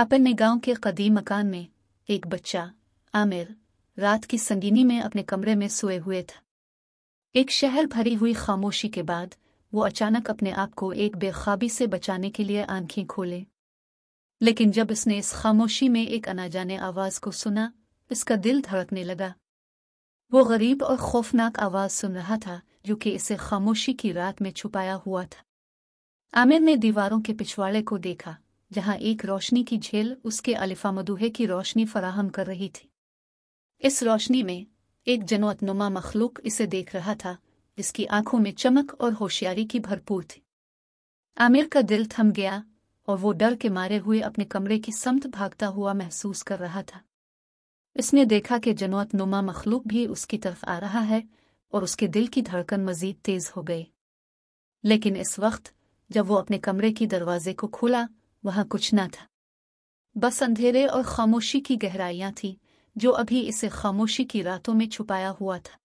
आपन गांव के कदीम मकान में एक बच्चा आमिर रात की संगीनी में अपने कमरे में सोए हुए था एक शहर भरी हुई खामोशी के बाद वो अचानक अपने आप को एक बेखाबी से बचाने के लिए आंखें खोले लेकिन जब इसने इस खामोशी में एक अनाजाने आवाज को सुना इसका दिल धड़कने लगा वो गरीब और खौफनाक आवाज सुन रहा था जो कि इसे खामोशी की रात में छुपाया हुआ था आमिर ने दीवारों के पिछवाड़े को देखा जहां एक रोशनी की झेल उसके अलिफा मदूहे की रोशनी फराहम कर रही थी इस रोशनी में एक जनोतनुमा मखलूक इसे देख रहा था जिसकी आंखों में चमक और होशियारी की भरपूर थी आमिर का दिल थम गया और वो डर के मारे हुए अपने कमरे की समत भागता हुआ महसूस कर रहा था इसने देखा कि जनोत नुमा मखलूक भी उसकी तरफ आ रहा है और उसके दिल की धड़कन मजीद तेज हो गई लेकिन इस वक्त जब वो अपने कमरे की दरवाजे को खोला वहां कुछ न था बस अंधेरे और खामोशी की गहराइयां थी जो अभी इसे खामोशी की रातों में छुपाया हुआ था